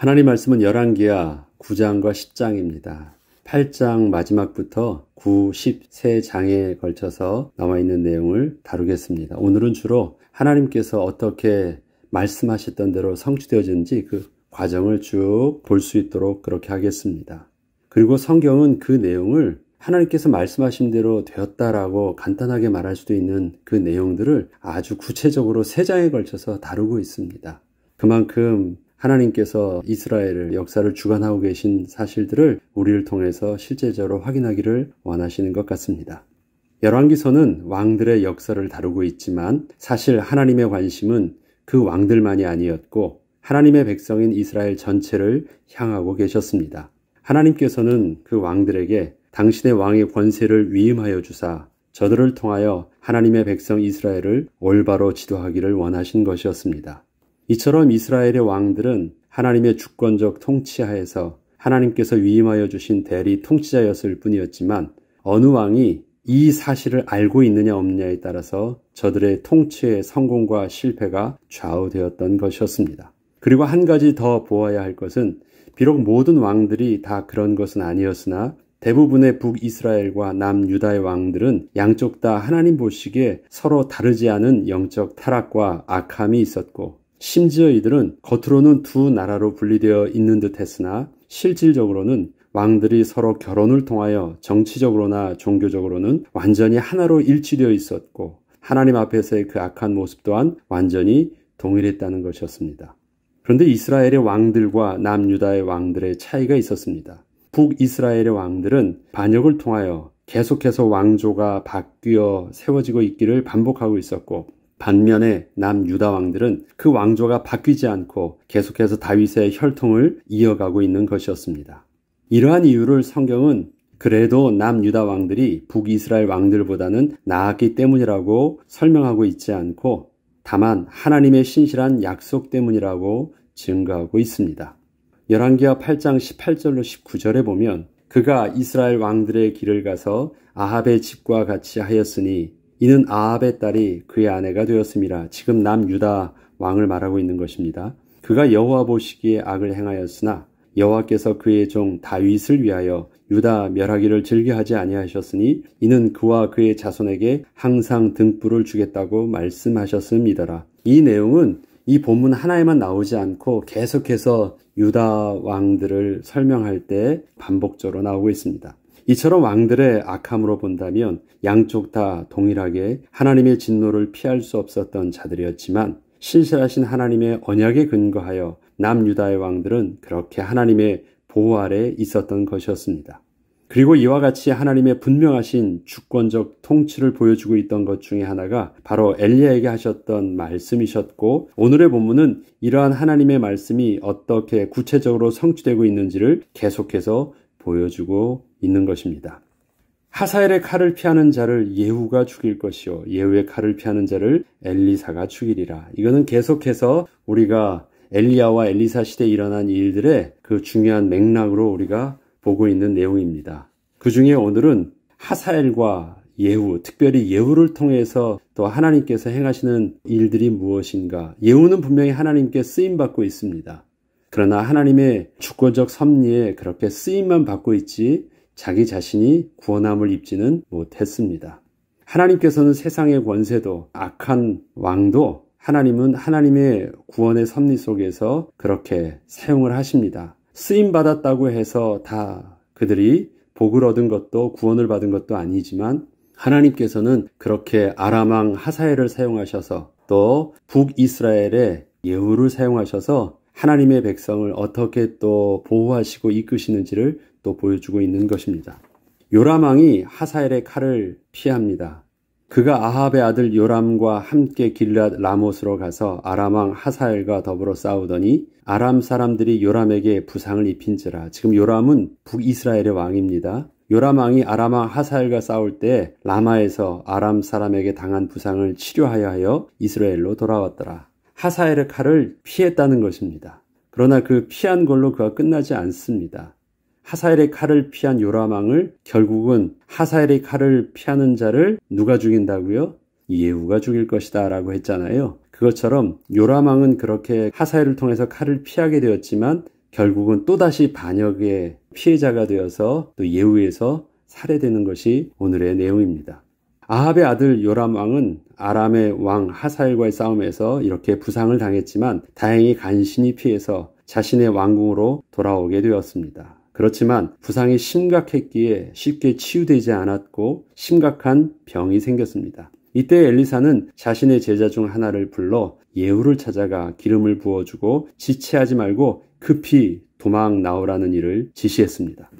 하나님 말씀은 열1기야 9장과 10장입니다. 8장 마지막부터 9, 10세장에 걸쳐서 남아 있는 내용을 다루겠습니다. 오늘은 주로 하나님께서 어떻게 말씀하셨던 대로 성취되어는지그 과정을 쭉 볼 수 있도록 그렇게 하겠습니다. 그리고 성경은 그 내용을 하나님께서 말씀하신 대로 되었다라고 간단하게 말할 수도 있는 그 내용들을 아주 구체적으로 세 장에 걸쳐서 다루고 있습니다. 그만큼 하나님께서 이스라엘을 역사를 주관하고 계신 사실들을 우리를 통해서 실제적으로 확인하기를 원하시는 것 같습니다. 열왕기서는 왕들의 역사를 다루고 있지만 사실 하나님의 관심은 그 왕들만이 아니었고 하나님의 백성인 이스라엘 전체를 향하고 계셨습니다. 하나님께서는 그 왕들에게 당신의 왕의 권세를 위임하여 주사 저들을 통하여 하나님의 백성 이스라엘을 올바로 지도하기를 원하신 것이었습니다. 이처럼 이스라엘의 왕들은 하나님의 주권적 통치하에서 하나님께서 위임하여 주신 대리 통치자였을 뿐이었지만 어느 왕이 이 사실을 알고 있느냐 없느냐에 따라서 저들의 통치의 성공과 실패가 좌우되었던 것이었습니다. 그리고 한 가지 더 보아야 할 것은 비록 모든 왕들이 다 그런 것은 아니었으나 대부분의 북이스라엘과 남유다의 왕들은 양쪽 다 하나님 보시기에 서로 다르지 않은 영적 타락과 악함이 있었고 심지어 이들은 겉으로는 두 나라로 분리되어 있는 듯 했으나 실질적으로는 왕들이 서로 결혼을 통하여 정치적으로나 종교적으로는 완전히 하나로 일치되어 있었고 하나님 앞에서의 그 악한 모습 또한 완전히 동일했다는 것이었습니다. 그런데 이스라엘의 왕들과 남유다의 왕들의 차이가 있었습니다. 북이스라엘의 왕들은 반역을 통하여 계속해서 왕조가 바뀌어 세워지고 있기를 반복하고 있었고 반면에 남유다 왕들은 그 왕조가 바뀌지 않고 계속해서 다윗의 혈통을 이어가고 있는 것이었습니다. 이러한 이유를 성경은 그래도 남유다 왕들이 북이스라엘 왕들보다는 나았기 때문이라고 설명하고 있지 않고 다만 하나님의 신실한 약속 때문이라고 증거하고 있습니다. 열왕기하 8장 18절로 19절에 보면 그가 이스라엘 왕들의 길을 가서 아합의 집과 같이 하였으니 이는 아합의 딸이 그의 아내가 되었습니다. 지금 남유다 왕을 말하고 있는 것입니다. 그가 여호와 보시기에 악을 행하였으나 여호와께서 그의 종 다윗을 위하여 유다 멸하기를 즐겨하지 아니하셨으니 이는 그와 그의 자손에게 항상 등불을 주겠다고 말씀하셨음이더라. 이 내용은 이 본문 하나에만 나오지 않고 계속해서 유다 왕들을 설명할 때 반복적으로 나오고 있습니다. 이처럼 왕들의 악함으로 본다면 양쪽 다 동일하게 하나님의 진노를 피할 수 없었던 자들이었지만 신실하신 하나님의 언약에 근거하여 남유다의 왕들은 그렇게 하나님의 보호 아래 있었던 것이었습니다. 그리고 이와 같이 하나님의 분명하신 주권적 통치를 보여주고 있던 것 중에 하나가 바로 엘리야에게 하셨던 말씀이셨고 오늘의 본문은 이러한 하나님의 말씀이 어떻게 구체적으로 성취되고 있는지를 계속해서 보여주고 있는 것입니다. 하사엘의 칼을 피하는 자를 예후가 죽일 것이요 예후의 칼을 피하는 자를 엘리사가 죽이리라. 이거는 계속해서 우리가 엘리야와 엘리사 시대에 일어난 일들의 그 중요한 맥락으로 우리가 보고 있는 내용입니다. 그 중에 오늘은 하사엘과 예후, 특별히 예후를 통해서 또 하나님께서 행하시는 일들이 무엇인가. 예후는 분명히 하나님께 쓰임받고 있습니다. 그러나 하나님의 주권적 섭리에 그렇게 쓰임만 받고 있지 자기 자신이 구원함을 입지는 못했습니다. 하나님께서는 세상의 권세도 악한 왕도 하나님은 하나님의 구원의 섭리 속에서 그렇게 사용을 하십니다. 쓰임 받았다고 해서 다 그들이 복을 얻은 것도 구원을 받은 것도 아니지만 하나님께서는 그렇게 아람왕 하사엘을 사용하셔서 또 북이스라엘의 예후를 사용하셔서 하나님의 백성을 어떻게 또 보호하시고 이끄시는지를 또 보여주고 있는 것입니다. 요람왕이 하사엘의 칼을 피합니다. 그가 아합의 아들 요람과 함께 길랏 라못으로 가서 아람왕 하사엘과 더불어 싸우더니 아람 사람들이 요람에게 부상을 입힌지라. 지금 요람은 북이스라엘의 왕입니다. 요람왕이 아람왕 하사엘과 싸울 때 라마에서 아람 사람에게 당한 부상을 치료하여 하여 이스라엘로 돌아왔더라. 하사엘의 칼을 피했다는 것입니다. 그러나 그 피한 걸로 그가 끝나지 않습니다. 하사엘의 칼을 피한 요라망을 결국은 하사엘의 칼을 피하는 자를 누가 죽인다고요? 예후가 죽일 것이다 라고 했잖아요. 그것처럼 요라망은 그렇게 하사엘을 통해서 칼을 피하게 되었지만 결국은 또다시 반역의 피해자가 되어서 또 예후에서 살해되는 것이 오늘의 내용입니다. 아합의 아들 요람 왕은 아람의 왕 하사엘과의 싸움에서 이렇게 부상을 당했지만 다행히 간신히 피해서 자신의 왕궁으로 돌아오게 되었습니다. 그렇지만 부상이 심각했기에 쉽게 치유되지 않았고 심각한 병이 생겼습니다. 이때 엘리사는 자신의 제자 중 하나를 불러 예후를 찾아가 기름을 부어주고 지체하지 말고 급히 도망 나오라는 일을 지시했습니다.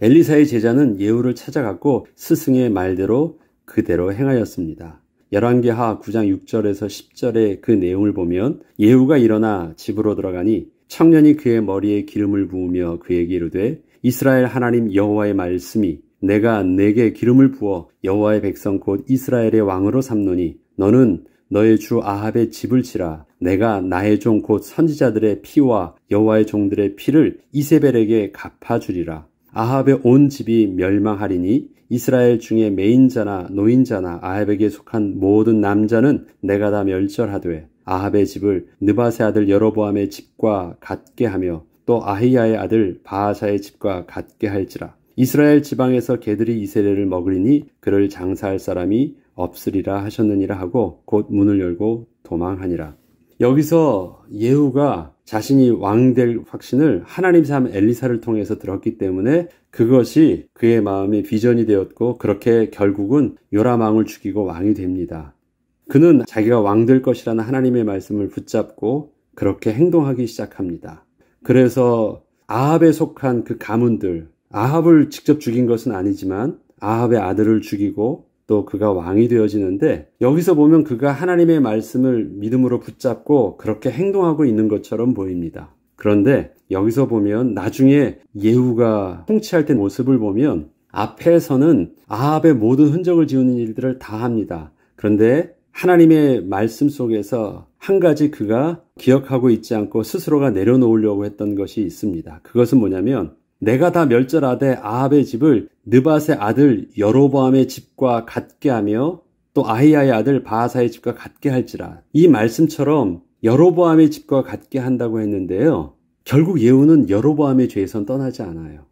엘리사의 제자는 예후를 찾아갔고 스승의 말대로 그대로 행하였습니다. 열왕기하 9장 6절에서 10절의 그 내용을 보면 예후가 일어나 집으로 들어가니 청년이 그의 머리에 기름을 부으며 그에게 이르되 이스라엘 하나님 여호와의 말씀이 내가 내게 기름을 부어 여호와의 백성 곧 이스라엘의 왕으로 삼노니 너는 너의 주 아합의 집을 치라 내가 나의 종 곧 선지자들의 피와 여호와의 종들의 피를 이세벨에게 갚아 주리라 아합의 온 집이 멸망하리니 이스라엘 중에 메인자나 노인자나 아합에게 속한 모든 남자는 내가 다 멸절하되 아합의 집을 느바세 아들 여로보암의 집과 같게 하며 또 아히야의 아들 바하샤의 집과 같게 할지라 이스라엘 지방에서 개들이 이세례를 먹으리니 그를 장사할 사람이 없으리라 하셨느니라 하고 곧 문을 열고 도망하니라. 여기서 예후가 자신이 왕 될 확신을 하나님 사람 엘리사를 통해서 들었기 때문에 그것이 그의 마음의 비전이 되었고 그렇게 결국은 요람왕을 죽이고 왕이 됩니다. 그는 자기가 왕 될 것이라는 하나님의 말씀을 붙잡고 그렇게 행동하기 시작합니다. 그래서 아합에 속한 그 가문들, 아합을 직접 죽인 것은 아니지만 아합의 아들을 죽이고 또 그가 왕이 되어지는데 여기서 보면 그가 하나님의 말씀을 믿음으로 붙잡고 그렇게 행동하고 있는 것처럼 보입니다. 그런데 여기서 보면 나중에 예후가 통치할 때 모습을 보면 앞에서는 아합의 모든 흔적을 지우는 일들을 다 합니다. 그런데 하나님의 말씀 속에서 한 가지 그가 기억하고 있지 않고 스스로가 내려놓으려고 했던 것이 있습니다. 그것은 뭐냐면 내가 다 멸절하되 아합의 집을 느밧의 아들 여로보암의 집과 같게 하며 또 아히야의 아들 바하사의 집과 같게 할지라. 이 말씀처럼 여로보암의 집과 같게 한다고 했는데요. 결국 예우는 여로보암의 죄에선 떠나지 않아요.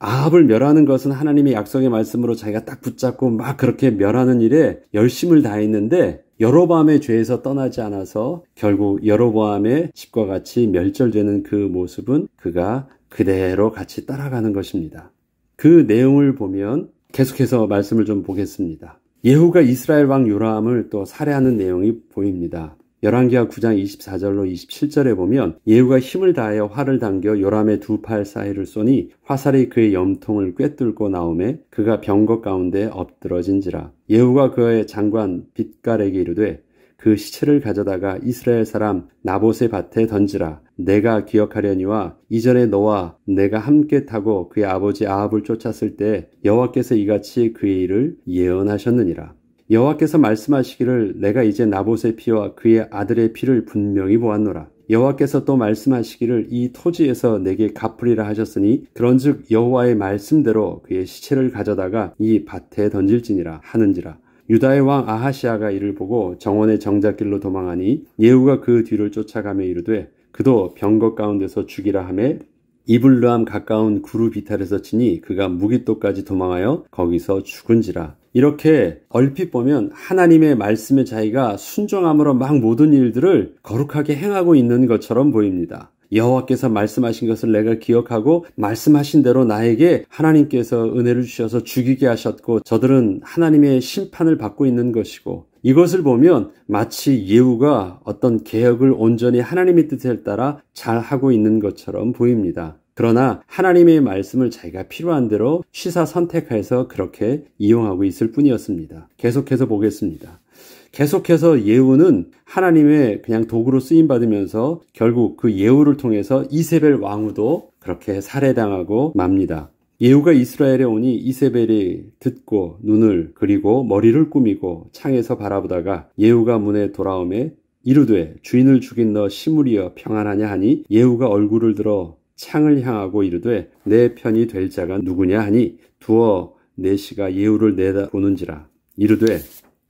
아합을 멸하는 것은 하나님의 약속의 말씀으로 자기가 딱 붙잡고 막 그렇게 멸하는 일에 열심을 다했는데 여로보암의 죄에서 떠나지 않아서 결국 여로보암의 집과 같이 멸절되는 그 모습은 그가 그대로 같이 따라가는 것입니다. 그 내용을 보면 계속해서 말씀을 좀 보겠습니다. 예후가 이스라엘 왕 요라함을 또 살해하는 내용이 보입니다. 열왕기하 9장 24절로 27절에 보면 예후가 힘을 다하여 활을 당겨 요람의 두 팔 사이를 쏘니 화살이 그의 염통을 꿰뚫고 나오매 그가 병것 가운데 엎드러진지라 예후가 그의 장관 빛깔에게 이르되 그 시체를 가져다가 이스라엘 사람 나봇의 밭에 던지라. 내가 기억하려니와 이전에 너와 내가 함께 타고 그의 아버지 아합을 쫓았을 때 여호와께서 이같이 그의 일을 예언하셨느니라. 여호와께서 말씀하시기를 내가 이제 나봇의 피와 그의 아들의 피를 분명히 보았노라. 여호와께서 또 말씀하시기를 이 토지에서 내게 갚으리라 하셨으니 그런즉 여호와의 말씀대로 그의 시체를 가져다가 이 밭에 던질지니라 하는지라. 유다의 왕 아하시아가 이를 보고 정원의 정자길로 도망하니 예후가 그 뒤를 쫓아가며 이르되 그도 병거 가운데서 죽이라 하매 이불루함 가까운 구루 비탈에서 치니 그가 무기또까지 도망하여 거기서 죽은지라 이렇게 얼핏 보면 하나님의 말씀에 자기가 순종함으로 막 모든 일들을 거룩하게 행하고 있는 것처럼 보입니다. 여호와께서 말씀하신 것을 내가 기억하고 말씀하신 대로 나에게 하나님께서 은혜를 주셔서 죽이게 하셨고 저들은 하나님의 심판을 받고 있는 것이고 이것을 보면 마치 예우가 어떤 개혁을 온전히 하나님의 뜻에 따라 잘 하고 있는 것처럼 보입니다. 그러나 하나님의 말씀을 자기가 필요한 대로 취사 선택해서 그렇게 이용하고 있을 뿐이었습니다. 계속해서 보겠습니다. 계속해서 예우는 하나님의 그냥 도구로 쓰임 받으면서 결국 그 예우를 통해서 이세벨 왕후도 그렇게 살해당하고 맙니다. 예우가 이스라엘에 오니 이세벨이 듣고 눈을 그리고 머리를 꾸미고 창에서 바라보다가 예우가 문에 돌아오매 이르되 주인을 죽인 너 시무리여 평안하냐 하니 예우가 얼굴을 들어 창을 향하고 이르되 내 편이 될 자가 누구냐 하니 두어 내 씨가 예우를 내다보는지라 이르되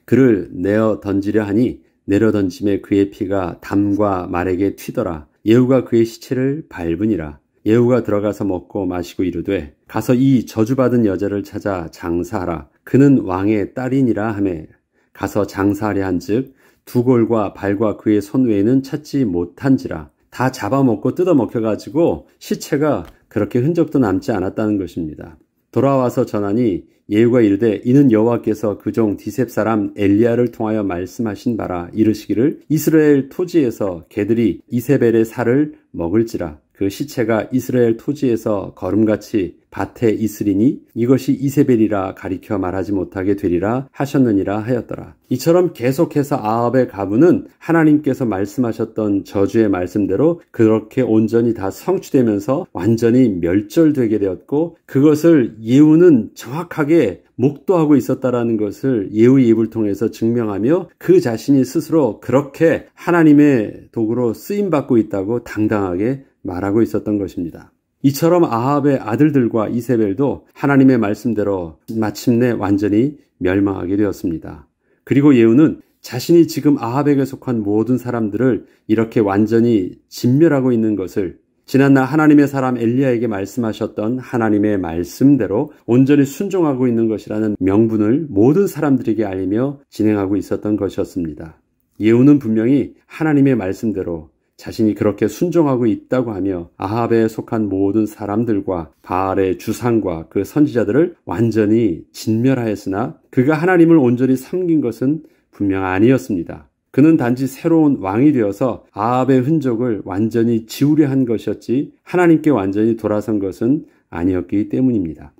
그를 내어 던지려 하니 내려 던짐에 그의 피가 담과 말에게 튀더라 예우가 그의 시체를 밟으니라 예우가 들어가서 먹고 마시고 이르되 가서 이 저주받은 여자를 찾아 장사하라 그는 왕의 딸이니라 하매 가서 장사하려 한즉 두 골과 발과 그의 손 외에는 찾지 못한지라 다 잡아먹고 뜯어먹혀가지고 시체가 그렇게 흔적도 남지 않았다는 것입니다. 돌아와서 전하니 예후가 이르되 이는 여호와께서 그 종 디셉 사람 엘리야를 통하여 말씀하신 바라 이르시기를 이스라엘 토지에서 개들이 이세벨의 살을 먹을지라 그 시체가 이스라엘 토지에서 걸음같이 밭에 있으리니 이것이 이세벨이라 가리켜 말하지 못하게 되리라 하셨느니라 하였더라. 이처럼 계속해서 아합의 가문은 하나님께서 말씀하셨던 저주의 말씀대로 그렇게 온전히 다 성취되면서 완전히 멸절되게 되었고 그것을 예우는 정확하게 목도하고 있었다라는 것을 예우 의 입을 통해서 증명하며 그 자신이 스스로 그렇게 하나님의 도구로 쓰임 받고 있다고 당당하게 말하고 있었던 것입니다. 이처럼 아합의 아들들과 이세벨도 하나님의 말씀대로 마침내 완전히 멸망하게 되었습니다. 그리고 예우는 자신이 지금 아합에게 속한 모든 사람들을 이렇게 완전히 진멸하고 있는 것을 지난날 하나님의 사람 엘리야에게 말씀하셨던 하나님의 말씀대로 온전히 순종하고 있는 것이라는 명분을 모든 사람들에게 알리며 진행하고 있었던 것이었습니다. 예우는 분명히 하나님의 말씀대로 자신이 그렇게 순종하고 있다고 하며 아합에 속한 모든 사람들과 바알의 주상과 그 선지자들을 완전히 진멸하였으나 그가 하나님을 온전히 섬긴 것은 분명 아니었습니다. 그는 단지 새로운 왕이 되어서 아합의 흔적을 완전히 지우려 한 것이었지 하나님께 완전히 돌아선 것은 아니었기 때문입니다.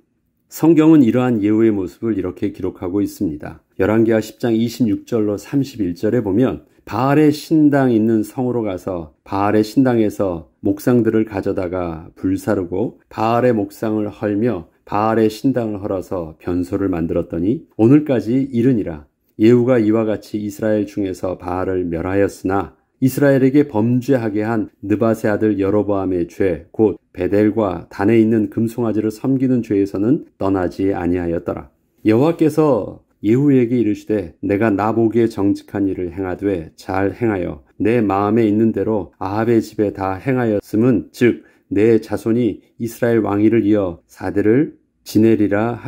성경은 이러한 예후의 모습을 이렇게 기록하고 있습니다. 11개와 10장 26절로 31절에 보면 바알의 신당 있는 성으로 가서 바알의 신당에서 목상들을 가져다가 불사르고 바알의 목상을 헐며 바알의 신당을 헐어서 변소를 만들었더니 오늘까지 이르니라 예후가 이와 같이 이스라엘 중에서 바알을 멸하였으나 이스라엘에게 범죄하게 한 느바세 아들 여로보암의 죄 곧 베델과 단에 있는 금송아지를 섬기는 죄에서는 떠나지 아니하였더라 여호와께서 예후에게 이르시되 내가 나보기에 정직한 일을 행하되 잘 행하여 내 마음에 있는 대로 아합의 집에 다 행하였음은 즉 내 자손이 이스라엘 왕위를 이어 사대를 지내리라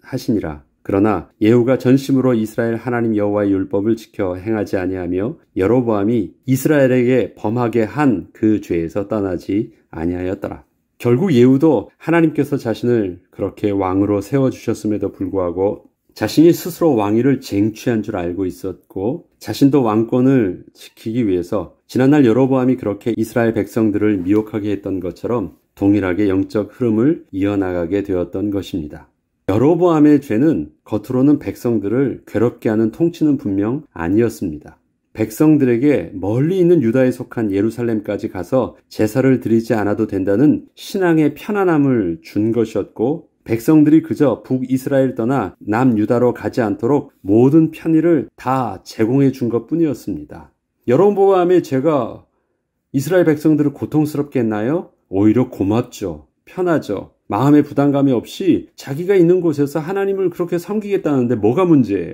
하시니라 그러나 예후가 전심으로 이스라엘 하나님 여호와의 율법을 지켜 행하지 아니하며 여로보암이 이스라엘에게 범하게 한 그 죄에서 떠나지 아니하였더라. 결국 예후도 하나님께서 자신을 그렇게 왕으로 세워 주셨음에도 불구하고 자신이 스스로 왕위를 쟁취한 줄 알고 있었고 자신도 왕권을 지키기 위해서 지난날 여로보암이 그렇게 이스라엘 백성들을 미혹하게 했던 것처럼 동일하게 영적 흐름을 이어나가게 되었던 것입니다. 여로보암의 죄는 겉으로는 백성들을 괴롭게 하는 통치는 분명 아니었습니다. 백성들에게 멀리 있는 유다에 속한 예루살렘까지 가서 제사를 드리지 않아도 된다는 신앙의 편안함을 준 것이었고 백성들이 그저 북이스라엘 떠나 남유다로 가지 않도록 모든 편의를 다 제공해 준 것 뿐이었습니다. 여러분보호함에 제가 이스라엘 백성들을 고통스럽게 했나요? 오히려 고맙죠. 편하죠. 마음의 부담감이 없이 자기가 있는 곳에서 하나님을 그렇게 섬기겠다는데 뭐가 문제예요?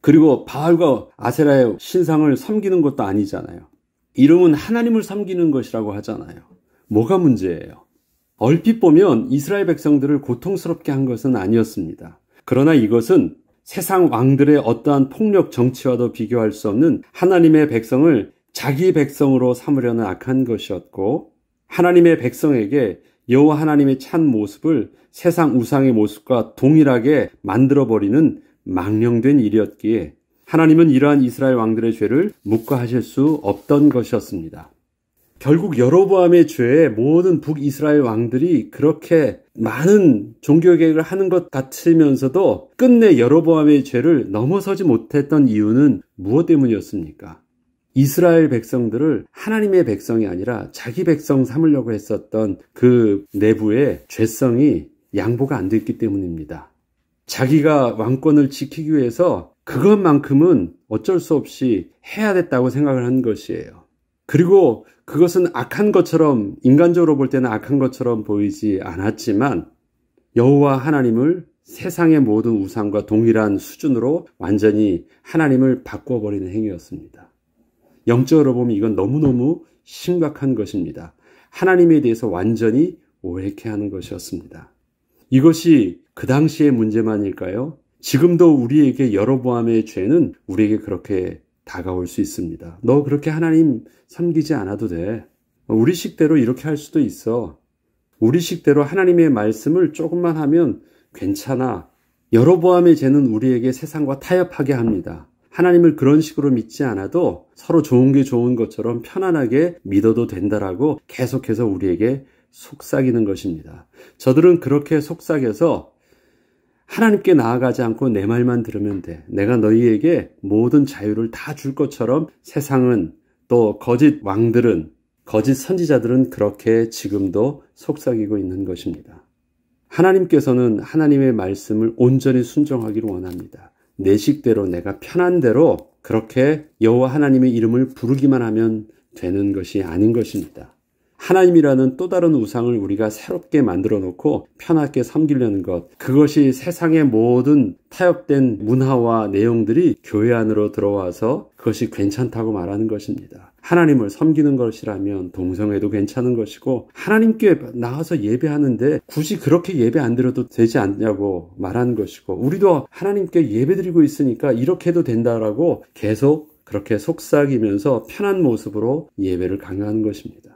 그리고 바알과 아세라의 신상을 섬기는 것도 아니잖아요. 이름은 하나님을 섬기는 것이라고 하잖아요. 뭐가 문제예요? 얼핏 보면 이스라엘 백성들을 고통스럽게 한 것은 아니었습니다. 그러나 이것은 세상 왕들의 어떠한 폭력 정치와도 비교할 수 없는 하나님의 백성을 자기 백성으로 삼으려는 악한 것이었고 하나님의 백성에게 여호와 하나님의 찬 모습을 세상 우상의 모습과 동일하게 만들어 버리는 망령된 일이었기에 하나님은 이러한 이스라엘 왕들의 죄를 묵과하실 수 없던 것이었습니다. 결국 여로보암의 죄에 모든 북이스라엘 왕들이 그렇게 많은 종교 개혁을 하는 것 같으면서도 끝내 여로보암의 죄를 넘어서지 못했던 이유는 무엇 때문이었습니까? 이스라엘 백성들을 하나님의 백성이 아니라 자기 백성 삼으려고 했었던 그 내부의 죄성이 양보가 안 됐기 때문입니다. 자기가 왕권을 지키기 위해서 그것만큼은 어쩔 수 없이 해야 됐다고 생각을 한 것이에요. 그리고 그것은 악한 것처럼 인간적으로 볼 때는 악한 것처럼 보이지 않았지만 여호와 하나님을 세상의 모든 우상과 동일한 수준으로 완전히 하나님을 바꿔버리는 행위였습니다. 영적으로 보면 이건 너무너무 심각한 것입니다. 하나님에 대해서 완전히 오해케 하는 것이었습니다. 이것이 그 당시의 문제만일까요? 지금도 우리에게 여러보암의 죄는 우리에게 그렇게 다가올 수 있습니다. 너 그렇게 하나님 섬기지 않아도 돼. 우리 식대로 이렇게 할 수도 있어. 우리 식대로 하나님의 말씀을 조금만 하면 괜찮아. 여로보암의 죄는 우리에게 세상과 타협하게 합니다. 하나님을 그런 식으로 믿지 않아도 서로 좋은 게 좋은 것처럼 편안하게 믿어도 된다라고 계속해서 우리에게 속삭이는 것입니다. 저들은 그렇게 속삭여서 하나님께 나아가지 않고 내 말만 들으면 돼. 내가 너희에게 모든 자유를 다 줄 것처럼 세상은 또 거짓 왕들은 거짓 선지자들은 그렇게 지금도 속삭이고 있는 것입니다. 하나님께서는 하나님의 말씀을 온전히 순종하기를 원합니다. 내 식대로 내가 편한 대로 그렇게 여호와 하나님의 이름을 부르기만 하면 되는 것이 아닌 것입니다. 하나님이라는 또 다른 우상을 우리가 새롭게 만들어 놓고 편하게 섬기려는 것. 그것이 세상의 모든 타협된 문화와 내용들이 교회 안으로 들어와서 그것이 괜찮다고 말하는 것입니다. 하나님을 섬기는 것이라면 동성애도 괜찮은 것이고 하나님께 나와서 예배하는데 굳이 그렇게 예배 안 드려도 되지 않냐고 말하는 것이고 우리도 하나님께 예배드리고 있으니까 이렇게 해도 된다라고 계속 그렇게 속삭이면서 편한 모습으로 예배를 강요하는 것입니다.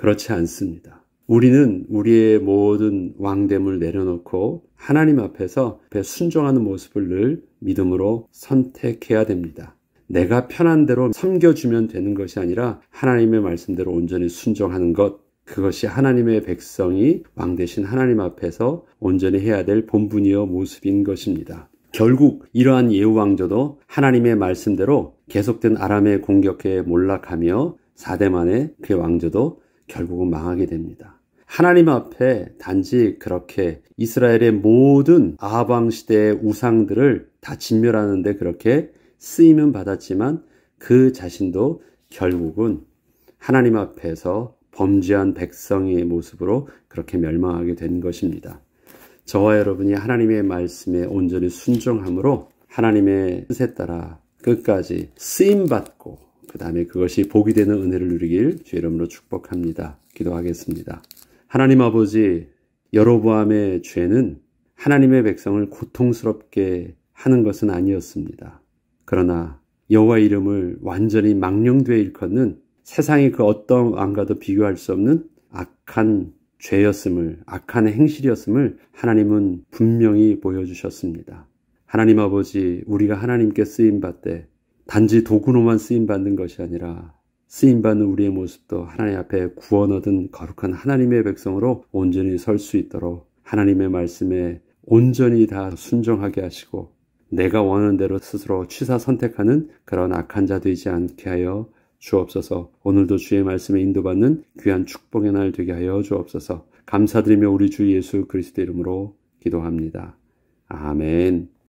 그렇지 않습니다. 우리는 우리의 모든 왕됨을 내려놓고 하나님 앞에서 순종하는 모습을 늘 믿음으로 선택해야 됩니다. 내가 편한 대로 섬겨주면 되는 것이 아니라 하나님의 말씀대로 온전히 순종하는 것, 그것이 하나님의 백성이 왕 대신 하나님 앞에서 온전히 해야 될 본분이요 모습인 것입니다. 결국 이러한 예우 왕조도 하나님의 말씀대로 계속된 아람의 공격에 몰락하며 4대 만에 그 왕조도 결국은 망하게 됩니다. 하나님 앞에 단지 그렇게 이스라엘의 모든 아방 시대의 우상들을 다 진멸하는데 그렇게 쓰임은 받았지만 그 자신도 결국은 하나님 앞에서 범죄한 백성의 모습으로 그렇게 멸망하게 된 것입니다. 저와 여러분이 하나님의 말씀에 온전히 순종함으로 하나님의 뜻에 따라 끝까지 쓰임 받고 그 다음에 그것이 복이 되는 은혜를 누리길 주의 이름으로 축복합니다. 기도하겠습니다. 하나님 아버지 여로보암의 죄는 하나님의 백성을 고통스럽게 하는 것은 아니었습니다. 그러나 여호와 이름을 완전히 망령되어 일컫는 세상의 그 어떤 왕과도 비교할 수 없는 악한 죄였음을 악한 행실이었음을 하나님은 분명히 보여주셨습니다. 하나님 아버지 우리가 하나님께 쓰임 받되 단지 도구로만 쓰임받는 것이 아니라 쓰임받는 우리의 모습도 하나님 앞에 구원 얻은 거룩한 하나님의 백성으로 온전히 설 수 있도록 하나님의 말씀에 온전히 다 순종하게 하시고 내가 원하는 대로 스스로 취사 선택하는 그런 악한 자 되지 않게 하여 주옵소서 오늘도 주의 말씀에 인도받는 귀한 축복의 날 되게 하여 주옵소서 감사드리며 우리 주 예수 그리스도 이름으로 기도합니다. 아멘.